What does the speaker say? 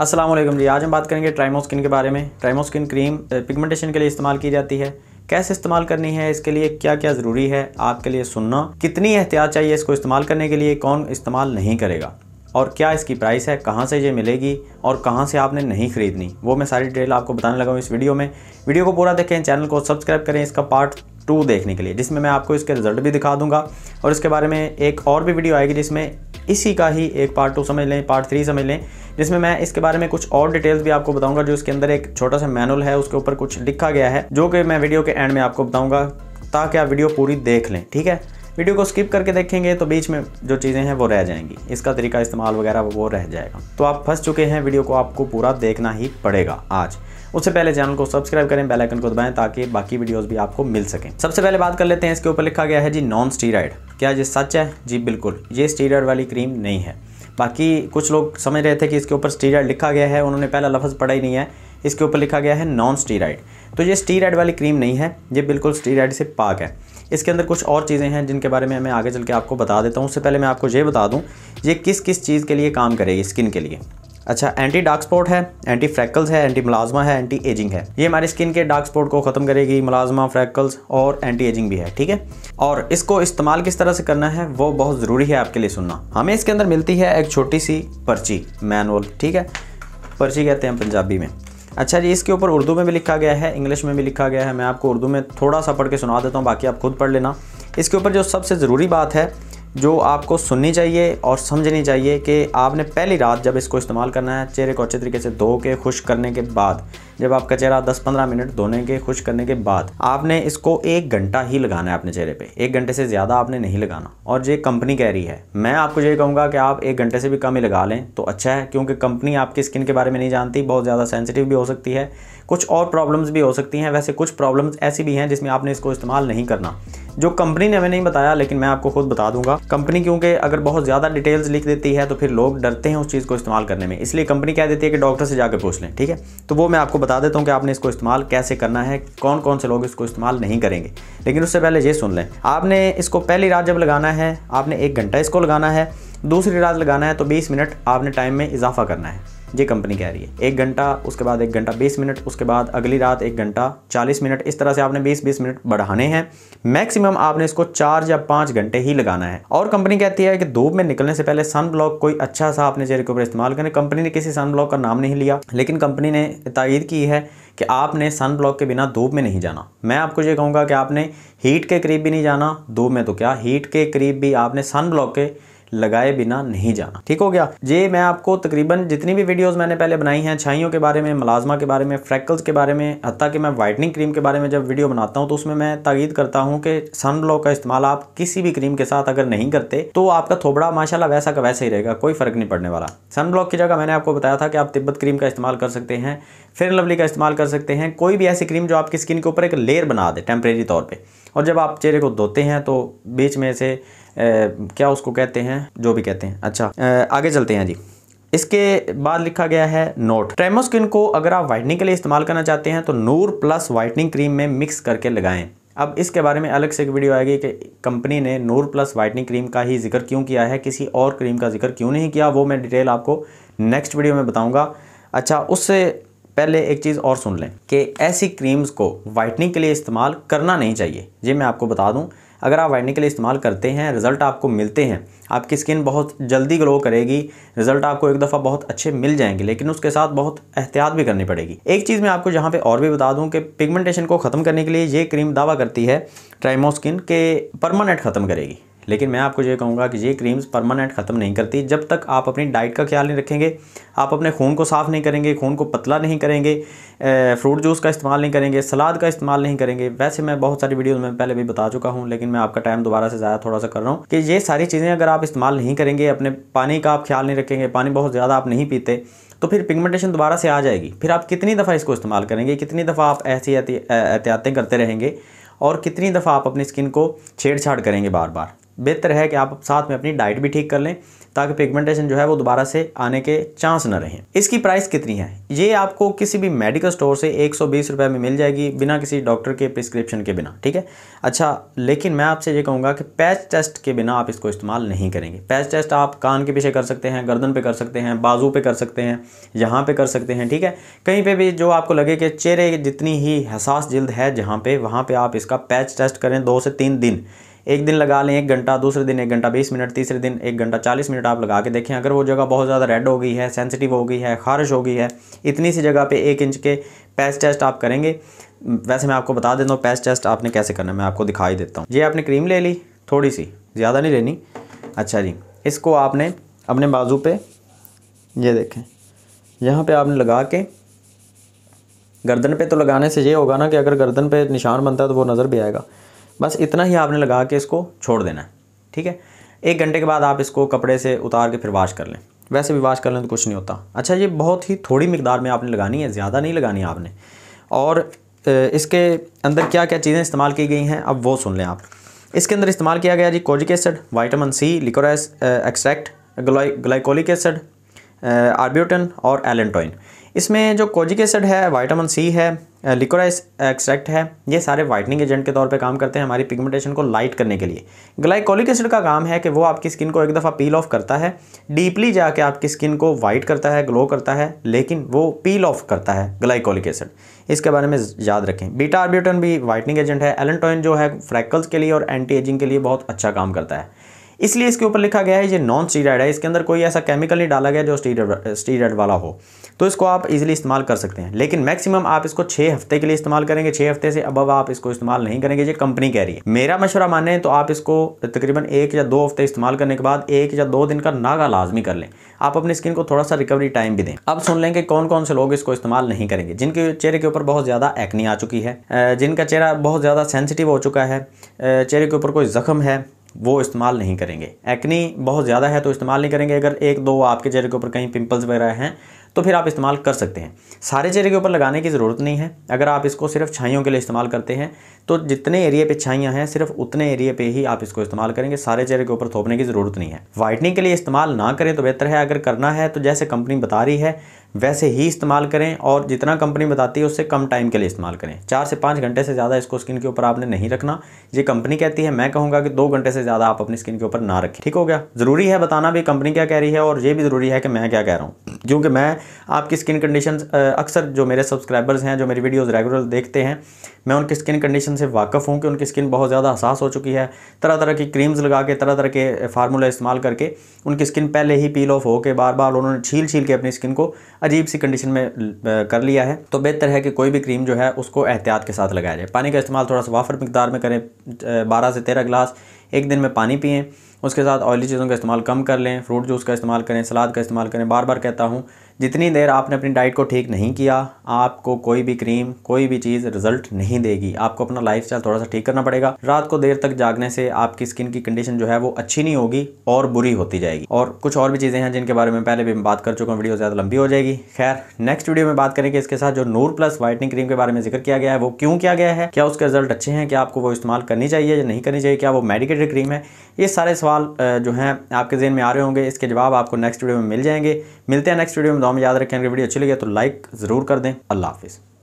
असलम जी आज हम बात करेंगे ट्राइमोस्किन के बारे में ट्राइमोस्किन क्रीम पिगमेंटेशन के लिए इस्तेमाल की जाती है कैसे इस्तेमाल करनी है इसके लिए क्या क्या ज़रूरी है आपके लिए सुनना कितनी एहतियात चाहिए इसको इस्तेमाल करने के लिए कौन इस्तेमाल नहीं करेगा और क्या इसकी प्राइस है कहाँ से ये मिलेगी और कहाँ से आपने नहीं ख़रीदनी वो मैं सारी डिटेल आपको बताने लगा हूँ इस वीडियो में वीडियो को पूरा देखें चैनल को सब्सक्राइब करें इसका पार्ट टू देखने के लिए जिसमें मैं आपको इसके रिजल्ट भी दिखा दूंगा और इसके बारे में एक और भी वीडियो आएगी जिसमें इसी का ही एक पार्ट टू समझ लें पार्ट थ्री समझ लें जिसमें मैं इसके बारे में कुछ और डिटेल्स भी आपको बताऊंगा जो इसके अंदर एक छोटा सा मैनुअल है उसके ऊपर कुछ लिखा गया है जो कि मैं वीडियो के एंड में आपको बताऊंगा ताकि आप वीडियो पूरी देख लें ठीक है वीडियो को स्किप करके देखेंगे तो बीच में जो चीज़ें हैं वो रह जाएंगी इसका तरीका इस्तेमाल वगैरह वो रह जाएगा तो आप फंस चुके हैं वीडियो को आपको पूरा देखना ही पड़ेगा आज उससे पहले चैनल को सब्सक्राइब करें बेल आइकन को दबाएं ताकि बाकी वीडियोस भी आपको मिल सकें सबसे पहले बात कर लेते हैं इसके ऊपर लिखा गया है जी नॉन स्टीराइड क्या ये सच है जी बिल्कुल ये स्टीराइड वाली क्रीम नहीं है बाकी कुछ लोग समझ रहे थे कि इसके ऊपर स्टीराइड लिखा गया है उन्होंने पहला लफ्ज़ पढ़ा ही नहीं है इसके ऊपर लिखा गया है नॉन स्टीराइड तो ये स्टीराइड वाली क्रीम नहीं है ये बिल्कुल स्टीराइड से पाक है इसके अंदर कुछ और चीज़ें हैं जिनके बारे में मैं आगे चल के आपको बता देता हूँ उससे पहले मैं आपको ये बता दूँ ये किस किस चीज़ के लिए काम करेगी स्किन के लिए अच्छा एंटी डार्क स्पॉट है एंटी फ्रैकल्स है एंटी मुलाजमा है एंटी एजिंग है ये हमारी स्किन के डार्क स्पॉट को ख़त्म करेगी मुलाजमा फ्रैकल्स और एंटी एजिंग भी है ठीक है और इसको इस्तेमाल किस तरह से करना है वो बहुत ज़रूरी है आपके लिए सुनना हमें इसके अंदर मिलती है एक छोटी सी पर्ची मैनुअल ठीक है पर्ची कहते हैं पंजाबी में अच्छा जी इसके ऊपर उर्दू में भी लिखा गया है इंग्लिश में भी लिखा गया है मैं आपको उर्दू में थोड़ा सा पढ़ के सुना देता हूँ बाकी आप खुद पढ़ लेना इसके ऊपर जो सबसे ज़रूरी बात है जो आपको सुननी चाहिए और समझनी चाहिए कि आपने पहली रात जब इसको इस्तेमाल करना है चेहरे को अच्छे तरीके से धो के खुश करने के बाद जब आपका चेहरा 10-15 मिनट धोने के खुश करने के बाद आपने इसको एक घंटा ही लगाना है अपने चेहरे पे एक घंटे से ज़्यादा आपने नहीं लगाना और ये कंपनी कह रही है मैं आपको ये कहूँगा कि आप एक घंटे से भी कम ही लगा लें तो अच्छा है क्योंकि कंपनी आपकी स्किन के बारे में नहीं जानती बहुत ज़्यादा सेंसिटिव भी हो सकती है कुछ और प्रॉब्लम्स भी हो सकती हैं वैसे कुछ प्रॉब्लम्स ऐसी भी हैं जिसमें आपने इसको इस्तेमाल नहीं करना जो कंपनी ने हमें नहीं बताया लेकिन मैं आपको खुद बता दूंगा कंपनी क्योंकि अगर बहुत ज़्यादा डिटेल्स लिख देती है तो फिर लोग डरते हैं उस चीज़ को इस्तेमाल करने में इसलिए कंपनी कह देती है कि डॉक्टर से जाकर पूछ लें ठीक है तो वो मैं आपको बता देता हूँ कि आपने इसको इस्तेमाल कैसे करना है कौन कौन से लोग इसको इस्तेमाल नहीं करेंगे लेकिन उससे पहले ये सुन लें आपने इसको पहली रात जब लगाना है आपने एक घंटा इसको लगाना है दूसरी रात लगाना है तो 20 मिनट आपने टाइम में इजाफा करना है ये कंपनी कह रही है एक घंटा उसके बाद एक घंटा बीस मिनट उसके बाद अगली रात एक घंटा चालीस मिनट इस तरह से आपने बीस बीस मिनट बढ़ाने हैं मैक्सिमम आपने इसको चार या पाँच घंटे ही लगाना है और कंपनी कहती है कि धूप में निकलने से पहले सन ब्लॉक कोई अच्छा सा अपने चेहरे के ऊपर इस्तेमाल करें कंपनी ने किसी सन ब्लॉक का नाम नहीं लिया लेकिन कंपनी ने तायद की है कि आपने सन ब्लॉक के बिना धूप में नहीं जाना मैं आपको ये कहूँगा कि आपने हीट के करीब भी नहीं जाना धूप में तो क्या हीट के करीब भी आपने सन ब्लॉक के लगाए बिना नहीं जाना ठीक हो गया ये मैं आपको तकरीबन जितनी भी वीडियोस मैंने पहले बनाई हैं छाइयों के बारे में मुलाजमा के बारे में फ्रैकल्स के बारे में हत्या कि मैं वाइटनिंग क्रीम के बारे में जब वीडियो बनाता हूँ तो उसमें मैं तागीद करता हूँ कि सन ब्लॉक का इस्तेमाल आप किसी भी क्रीम के साथ अगर नहीं करते तो आपका थोबड़ा माशाला वैसा का वैसा ही रहेगा कोई फर्क नहीं पड़ने वाला सन ब्लॉक की जगह मैंने आपको बताया था कि आप तिब्बत क्रीम का इस्तेमाल कर सकते हैं फेयर लवली का इस्तेमाल कर सकते हैं कोई भी ऐसी क्रीम जो आपकी स्किन के ऊपर एक लेयर बना दे टेम्परेरी तौर पे और जब आप चेहरे को धोते हैं तो बीच में से ए, क्या उसको कहते हैं जो भी कहते हैं अच्छा ए, आगे चलते हैं जी इसके बाद लिखा गया है नोट ट्रेमोस्किन को अगर आप वाइटनिंग के लिए इस्तेमाल करना चाहते हैं तो नूर प्लस वाइटनिंग क्रीम में मिक्स करके लगाएं अब इसके बारे में अलग से एक वीडियो आएगी कि कंपनी ने नूर प्लस वाइटनिंग क्रीम का ही जिक्र क्यों किया है किसी और क्रीम का जिक्र क्यों नहीं किया वो मैं डिटेल आपको नेक्स्ट वीडियो में बताऊंगा अच्छा उससे पहले एक चीज़ और सुन लें कि ऐसी क्रीम्स को वाइटनिंग के लिए इस्तेमाल करना नहीं चाहिए ये मैं आपको बता दूं अगर आप वाइटनिंग के लिए इस्तेमाल करते हैं रिज़ल्ट आपको मिलते हैं आपकी स्किन बहुत जल्दी ग्लो करेगी रिज़ल्ट आपको एक दफ़ा बहुत अच्छे मिल जाएंगे लेकिन उसके साथ बहुत एहतियात भी करनी पड़ेगी एक चीज़ मैं आपको यहाँ पे और भी बता दूँ कि पिगमेंटेशन को ख़त्म करने के लिए ये क्रीम दावा करती है ट्राइमोस्किन के परमानेंट ख़त्म करेगी लेकिन मैं आपको ये कहूँगा कि ये क्रीम्स परमानेंट ख़त्म नहीं करती जब तक आप अपनी डाइट का ख्याल नहीं रखेंगे आप अपने खून को साफ़ नहीं करेंगे खून को पतला नहीं करेंगे फ्रूट जूस का इस्तेमाल नहीं करेंगे सलाद का इस्तेमाल नहीं करेंगे वैसे मैं बहुत सारी वीडियोज़ में पहले भी बता चुका हूँ लेकिन मैं आपका टाइम दोबारा से ज़्यादा थोड़ा सा कर रहा हूँ कि ये सारी चीज़ें अगर आप इस्तेमाल नहीं करेंगे अपने पानी का आप ख्याल नहीं रखेंगे पानी बहुत ज़्यादा आप नहीं पीते तो फिर पिगमेंटेशन दोबारा से आ जाएगी फिर आप कितनी दफ़ा इसको इस्तेमाल करेंगे कितनी दफ़ा आप ऐसी एहतियातें करते रहेंगे और कितनी दफ़ा आप अपनी स्किन को छेड़छाड़ करेंगे बार बार बेहतर है कि आप साथ में अपनी डाइट भी ठीक कर लें ताकि पिगमेंटेशन जो है वो दोबारा से आने के चांस ना रहें इसकी प्राइस कितनी है ये आपको किसी भी मेडिकल स्टोर से एक सौ में मिल जाएगी बिना किसी डॉक्टर के प्रिस्क्रिप्शन के बिना ठीक है अच्छा लेकिन मैं आपसे ये कहूँगा कि पैच टेस्ट के बिना आप इसको इस्तेमाल नहीं करेंगे पैच टेस्ट आप कान के पीछे कर सकते हैं गर्दन पर कर सकते हैं बाजू पर कर सकते हैं यहाँ पर कर सकते हैं ठीक है कहीं पर भी जो आपको लगे कि चेहरे जितनी ही हसास जल्द है जहाँ पर वहाँ पर आप इसका पैच टेस्ट करें दो से तीन दिन एक दिन लगा लें एक घंटा दूसरे दिन एक घंटा बीस मिनट तीसरे दिन एक घंटा चालीस मिनट आप लगा के देखें अगर वो जगह बहुत ज़्यादा रेड हो गई है सेंसिटिव हो गई है खारिश हो गई है इतनी सी जगह पर एक इंच के पैस टेस्ट आप करेंगे वैसे मैं आपको बता देता हूँ पैच टेस्ट आपने कैसे करना है मैं आपको दिखाई देता हूँ ये आपने क्रीम ले ली थोड़ी सी ज़्यादा नहीं लेनी अच्छा जी इसको आपने अपने बाजू पे ये देखें यहाँ पे आपने लगा के गर्दन पे तो लगाने से ये होगा ना कि अगर गर्दन पे निशान बनता है तो वो नज़र भी आएगा बस इतना ही आपने लगा के इसको छोड़ देना है ठीक है एक घंटे के बाद आप इसको कपड़े से उतार के फिर वाश कर लें वैसे भी वाश कर लें तो कुछ नहीं होता अच्छा ये बहुत ही थोड़ी मकदार में आपने लगानी है ज़्यादा नहीं लगानी है आपने और इसके अंदर क्या क्या चीज़ें इस्तेमाल की गई हैं अब वो सुन लें आप इसके अंदर इस्तेमाल किया गया जी kojic acid vitamin C liquorice extract glycolic acid arbutin और एलेंटोइन इसमें जो कोजिक एसड है वाइटामिन सी है लिकोराइस एक्सट्रैक्ट है ये सारे वाइटनिंग एजेंट के तौर पे काम करते हैं हमारी पिगमेंटेशन को लाइट करने के लिए ग्लाइकोलिक एसिड का काम है कि वो आपकी स्किन को एक दफ़ा पील ऑफ करता है डीपली जाके आपकी स्किन को वाइट करता है ग्लो करता है लेकिन वो पील ऑफ करता है ग्लाइकोलिक एसिड इसके बारे में याद रखें बीटा आर्ब्यूटन भी वाइटनिंग एजेंट है एलेंटोइन जो है फ्रैकल्स के लिए और एंटी एजिंग के लिए बहुत अच्छा काम करता है इसलिए इसके ऊपर लिखा गया है ये नॉन स्टीराइड है इसके अंदर कोई ऐसा केमिकल नहीं डाला गया जो स्टीराइड स्टीराइड वाला हो तो इसको आप इजीली इस्तेमाल कर सकते हैं लेकिन मैक्सिमम आप इसको छः हफ्ते के लिए इस्तेमाल करेंगे छः हफ्ते से अब आप इसको इस्तेमाल नहीं करेंगे ये कंपनी कह रही है मेरा मशवरा माने तो आप इसको तकरीबन एक या दो हफ्ते इस्तेमाल करने के बाद एक या दो दिन का नागा लाजमी कर लें आप अपनी स्किन को थोड़ा सा रिकवरी टाइम भी दें अब सुन लें कि कौन कौन से लोग इसको इस्तेमाल नहीं करेंगे जिनके चेहरे के ऊपर बहुत ज़्यादा एक्नी आ चुकी है जिनका चेहरा बहुत ज़्यादा सेंसिटिव हो चुका है चेहरे के ऊपर कोई ज़ख्म है वो इस्तेमाल नहीं करेंगे एक्नी बहुत ज़्यादा है तो इस्तेमाल नहीं करेंगे अगर एक दो आपके चेहरे के ऊपर कहीं पिंपल्स वगैरह हैं तो फिर आप इस्तेमाल कर सकते हैं सारे चेहरे के ऊपर लगाने की ज़रूरत नहीं है अगर आप इसको सिर्फ छाइयों के लिए इस्तेमाल करते हैं तो जितने एरिए पे छाइयाँ हैं सिर्फ उतने एरिए पे ही आप इसको इस्तेमाल करेंगे सारे चेहरे के ऊपर थोपने की ज़रूरत नहीं है वाइटनिंग के लिए इस्तेमाल ना करें तो बेहतर है अगर करना है तो जैसे कंपनी बता रही है वैसे ही इस्तेमाल करें और जितना कंपनी बताती है उससे कम टाइम के लिए इस्तेमाल करें चार से पाँच घंटे से ज़्यादा इसको स्किन के ऊपर आपने नहीं रखना ये कंपनी कहती है मैं कहूँगा कि दो घंटे से ज़्यादा आप अपनी स्किन के ऊपर ना रखें ठीक हो गया ज़रूरी है बताना भी कंपनी क्या कह रही है और ये भी ज़रूरी है कि मैं क्या कह रहा हूँ क्योंकि मैं आपकी स्किन कंडीशन अक्सर जो मेरे सब्सक्राइबर्स हैं जो मेरी वीडियोस रेगुलर देखते हैं मैं उनकी स्किन कंडीशन से वाकफ़ हूँ कि उनकी स्किन बहुत ज़्यादा हसास हो चुकी है तरह तरह की क्रीम्स लगा के तरह तरह के फार्मूला इस्तेमाल करके उनकी स्किन पहले ही पील ऑफ होकर बार बार उन्होंने छील छील के अपनी स्किन को अजीब सी कंडीशन में कर लिया है तो बेहतर है कि कोई भी क्रीम जो है उसको एहतियात के साथ लगाया जाए पानी का इस्तेमाल थोड़ा सा वाफर मकदार में करें बारह से तेरह गिलास एक दिन में पानी पिएँ उसके साथ ऑयली चीज़ों का इस्तेमाल कम कर लें फ्रूट जूस का इस्तेमाल करें सलाद का इस्तेमाल करें बार बार कहता हूँ जितनी देर आपने अपनी डाइट को ठीक नहीं किया आपको कोई भी क्रीम कोई भी चीज़ रिजल्ट नहीं देगी आपको अपना लाइफ थोड़ा सा ठीक करना पड़ेगा रात को देर तक जागने से आपकी स्किन की कंडीशन जो है वो अच्छी नहीं होगी और बुरी होती जाएगी और कुछ और भी चीज़ें हैं जिनके बारे में पहले भी मैं बात कर चुका हूँ वीडियो ज़्यादा लंबी हो जाएगी खैर नेक्स्ट वीडियो में बात करेंगे इसके साथ जो नूर प्लस व्हाइटनिंग क्रीम के बारे में जिक्र किया गया है वो क्यों किया गया है क्या उसके रिजल्ट अच्छे हैं क्या आपको वो इस्तेमाल करनी चाहिए या नहीं करनी चाहिए क्या वो मेडिकेटेड क्रीम है ये सारे सवाल जो हैं आपके जेहन में आ रहे होंगे इसके जवाब आपको नेक्स्ट वीडियो में मिल जाएंगे मिलते हैं नेक्स्ट वीडियो में दुआ में याद रखें अगर वीडियो अच्छी लगी तो लाइक ज़रूर कर दें अल्लाह हाफिज़